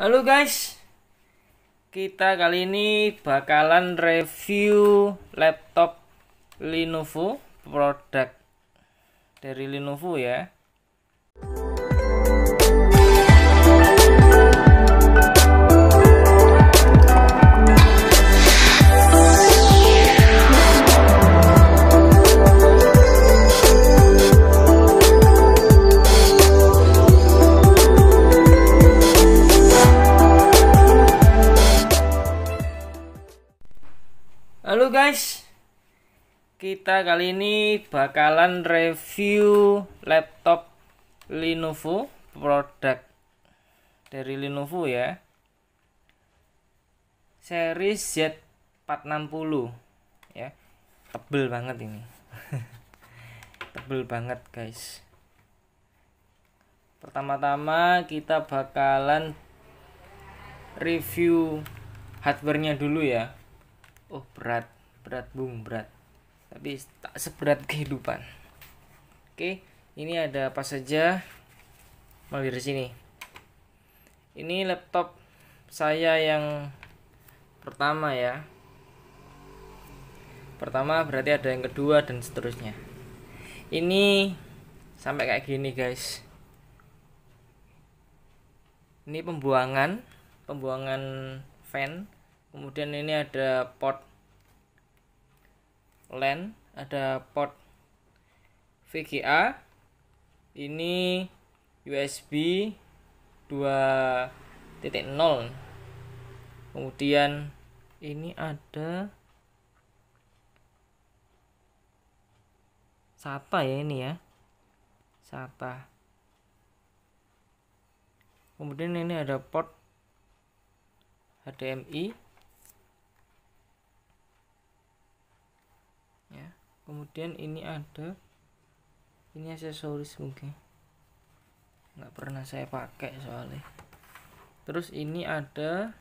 Halo guys, kita kali ini bakalan review laptop Lenovo produk dari Lenovo ya. guys Kita kali ini bakalan review laptop Lenovo Produk dari Lenovo ya seri Z460 ya Tebel banget ini Tebel banget guys Pertama-tama kita bakalan review hardwarenya dulu ya oh berat berat bung berat tapi tak seberat kehidupan oke ini ada apa saja mau di sini ini laptop saya yang pertama ya pertama berarti ada yang kedua dan seterusnya ini sampai kayak gini guys ini pembuangan pembuangan fan kemudian ini ada pot LAN ada port VGA ini USB 2.0 kemudian ini ada SATA ya ini ya SATA kemudian ini ada port HDMI kemudian ini ada ini aksesoris mungkin nggak pernah saya pakai soalnya terus ini ada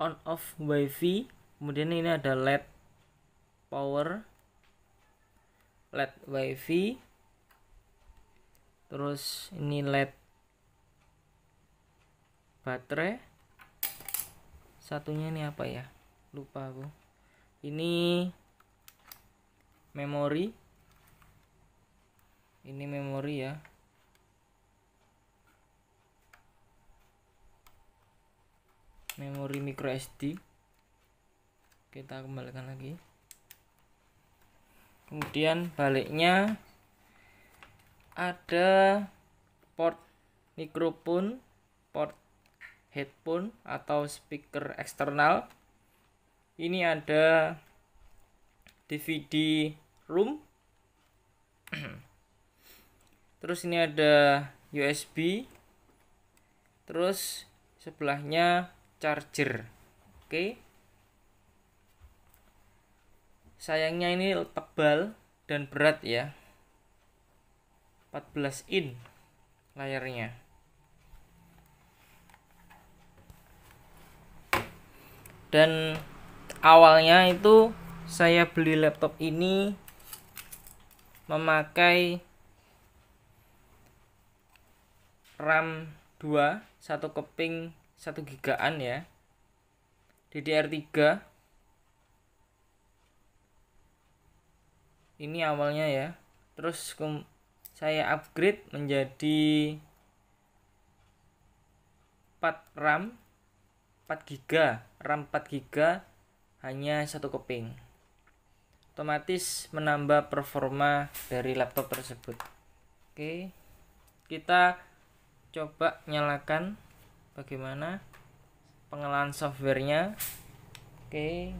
on off wifi kemudian ini ada led power led wifi terus ini led baterai satunya ini apa ya lupa aku ini memori ini memori ya memori micro SD kita kembalikan lagi kemudian baliknya ada port mikrofon port headphone atau speaker eksternal ini ada DVD room terus ini ada USB terus sebelahnya charger oke sayangnya ini tebal dan berat ya 14 in layarnya dan awalnya itu saya beli laptop ini memakai RAM 2 satu keping 1 gigaan ya DDR3 ini awalnya ya terus saya upgrade menjadi 4 RAM 4 giga RAM 4 giga hanya satu keping otomatis menambah performa dari laptop tersebut oke kita coba nyalakan bagaimana pengelolaan softwarenya oke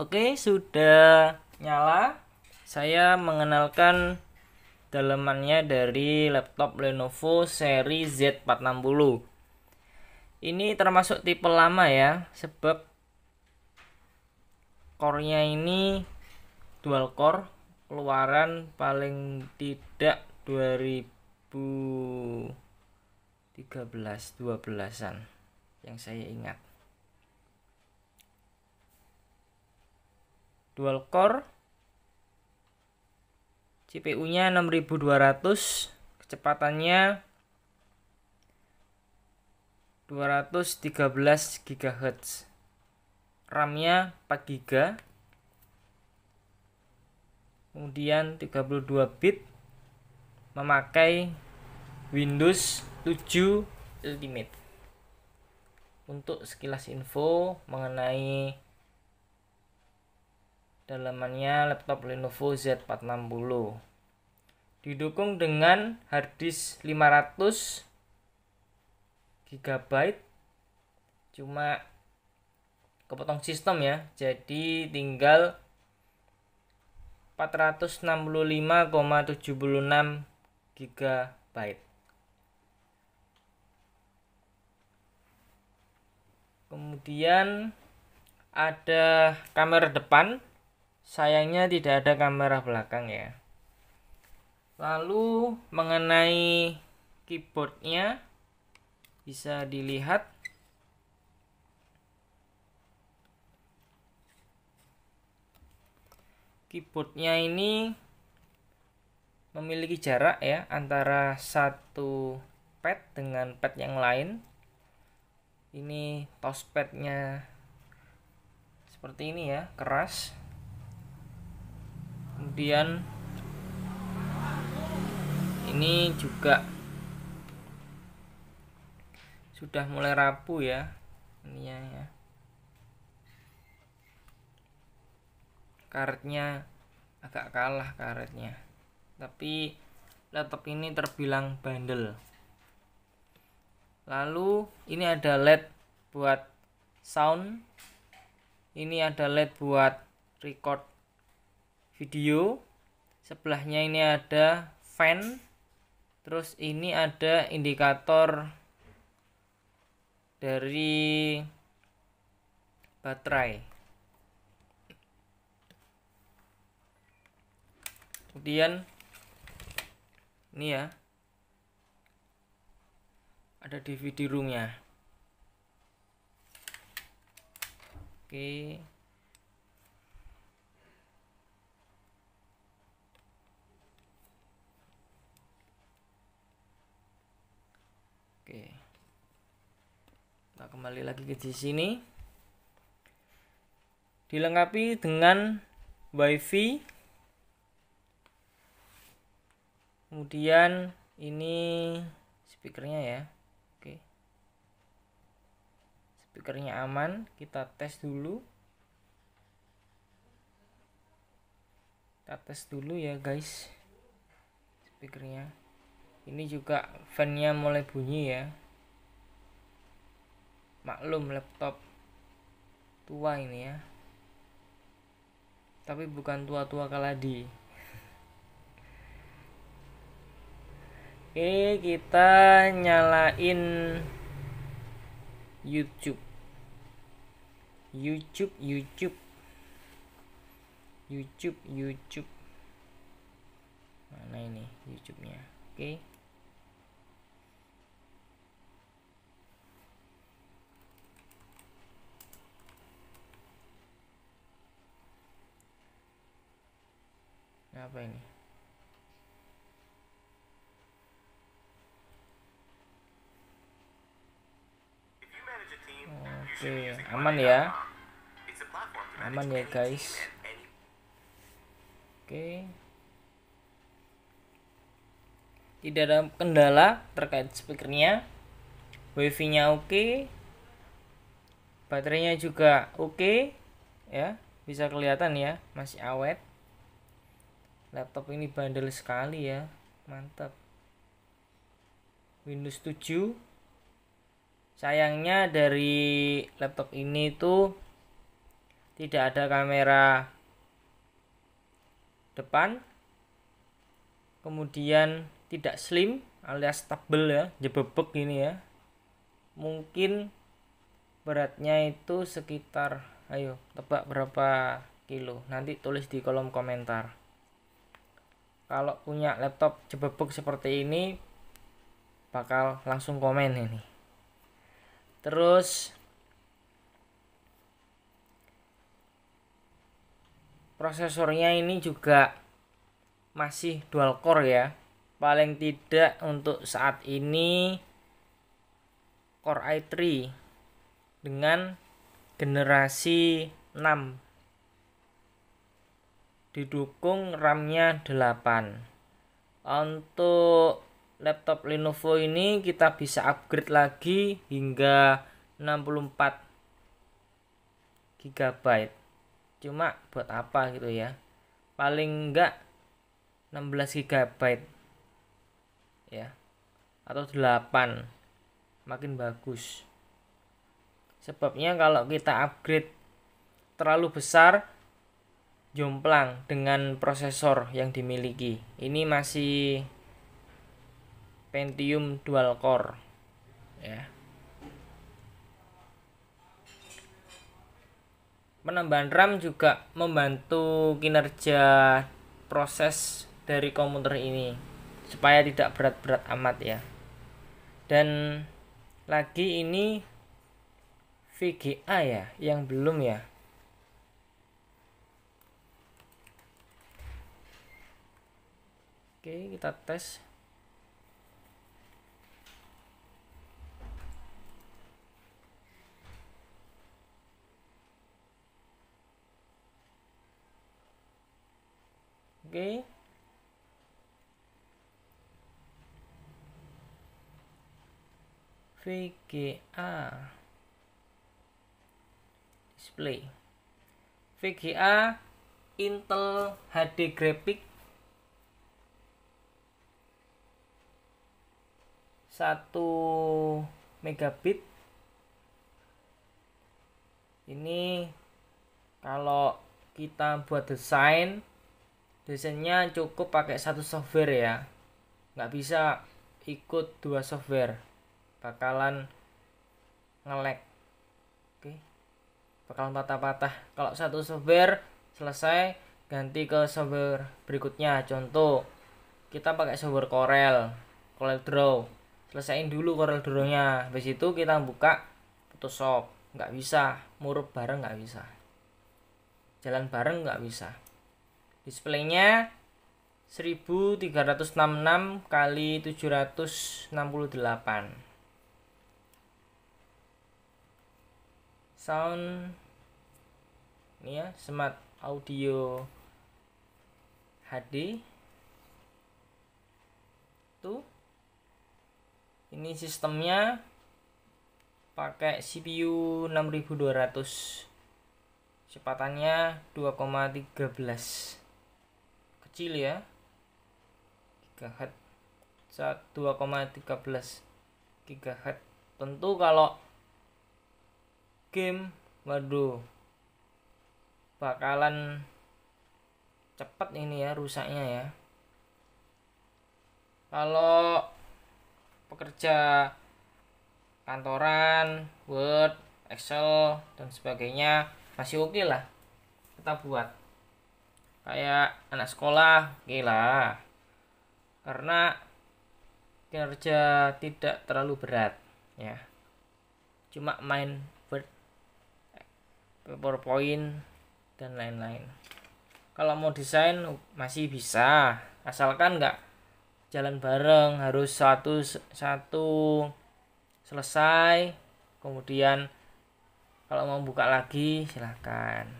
oke sudah nyala saya mengenalkan dalemannya dari laptop Lenovo seri Z460 ini termasuk tipe lama ya, sebab core-nya ini dual core keluaran paling tidak 2013 12-an yang saya ingat. Dual core CPU-nya 6200, kecepatannya 213 GHz RAM-nya 4 GB kemudian 32 bit memakai Windows 7 Ultimate untuk sekilas info mengenai dalamannya laptop Lenovo Z460 didukung dengan harddisk 500 gigabyte cuma kepotong sistem ya jadi tinggal 465,76 GB kemudian ada kamera depan sayangnya tidak ada kamera belakang ya lalu mengenai keyboardnya bisa dilihat keyboardnya ini memiliki jarak ya antara satu pad dengan pad yang lain ini touchpadnya seperti ini ya keras kemudian ini juga sudah mulai rapuh ya ini ya karetnya agak kalah karetnya tapi laptop ini terbilang bandel lalu ini ada led buat sound ini ada led buat record video sebelahnya ini ada fan terus ini ada indikator dari baterai kemudian ini ya ada DVD roomnya oke kembali lagi ke sini dilengkapi dengan wifi kemudian ini speakernya ya oke speakernya aman kita tes dulu kita tes dulu ya guys speakernya ini juga fannya mulai bunyi ya maklum laptop tua ini ya tapi bukan tua-tua kaladi Oke kita nyalain YouTube YouTube YouTube YouTube YouTube mana ini YouTube-nya oke okay. apa ini Oke, ya. aman ya. Aman ya, guys. Oke. Okay. Tidak ada kendala terkait speakernya. Wifi-nya oke. Baterainya juga oke, ya. Bisa kelihatan ya, masih awet laptop ini bandel sekali ya mantap Windows 7 sayangnya dari laptop ini tuh tidak ada kamera depan kemudian tidak slim alias tebel ya jebebek ini ya mungkin beratnya itu sekitar ayo tebak berapa kilo nanti tulis di kolom komentar kalau punya laptop jebebek seperti ini bakal langsung komen ini terus prosesornya ini juga masih dual core ya paling tidak untuk saat ini Core i3 dengan generasi 6 didukung RAM-nya 8 untuk laptop Lenovo ini kita bisa upgrade lagi hingga 64 GB cuma buat apa gitu ya paling enggak 16 GB ya atau 8 makin bagus sebabnya kalau kita upgrade terlalu besar jomplang dengan prosesor yang dimiliki. Ini masih Pentium dual core ya. Penambahan RAM juga membantu kinerja proses dari komputer ini supaya tidak berat-berat amat ya. Dan lagi ini VGA ya yang belum ya Oke, kita tes. Oke. VGA display VGA Intel HD Graphic satu megabit ini kalau kita buat desain desainnya cukup pakai satu software ya nggak bisa ikut dua software bakalan ngelek oke bakalan patah-patah kalau satu software selesai ganti ke software berikutnya contoh kita pakai software Corel Corel Draw selesaiin dulu Corel Draw-nya habis itu kita buka Photoshop nggak bisa murup bareng nggak bisa jalan bareng nggak bisa displaynya 1366 kali 768 sound ini ya smart audio HD tuh ini sistemnya pakai CPU 6200 cepatannya 2,13 kecil ya 3Hz 2,13 GHz tentu kalau game waduh bakalan cepat ini ya rusaknya ya kalau pekerja kantoran, Word, Excel dan sebagainya masih oke okay lah kita buat kayak anak sekolah oke lah karena kerja tidak terlalu berat ya cuma main Word, PowerPoint dan lain-lain kalau mau desain masih bisa asalkan nggak jalan bareng harus satu satu selesai kemudian kalau mau buka lagi silahkan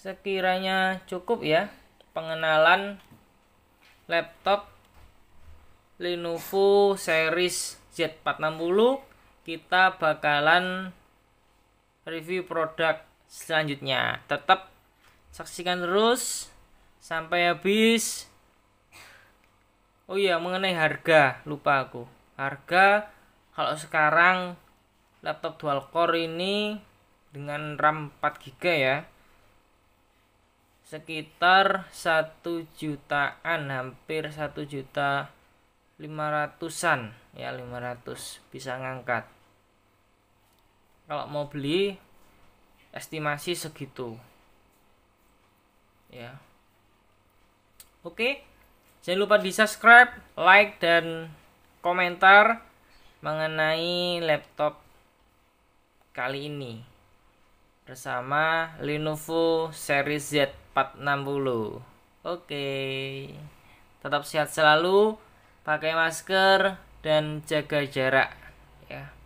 sekiranya cukup ya pengenalan laptop Lenovo series Z460 kita bakalan review produk selanjutnya tetap saksikan terus sampai habis oh iya mengenai harga lupa aku harga kalau sekarang laptop dual core ini dengan RAM 4GB ya sekitar 1 jutaan hampir 1 juta 500-an ya 500 bisa ngangkat kalau mau beli estimasi segitu ya oke jangan lupa di subscribe like dan komentar mengenai laptop kali ini bersama Lenovo Series Z460 oke tetap sehat selalu pakai masker dan jaga jarak ya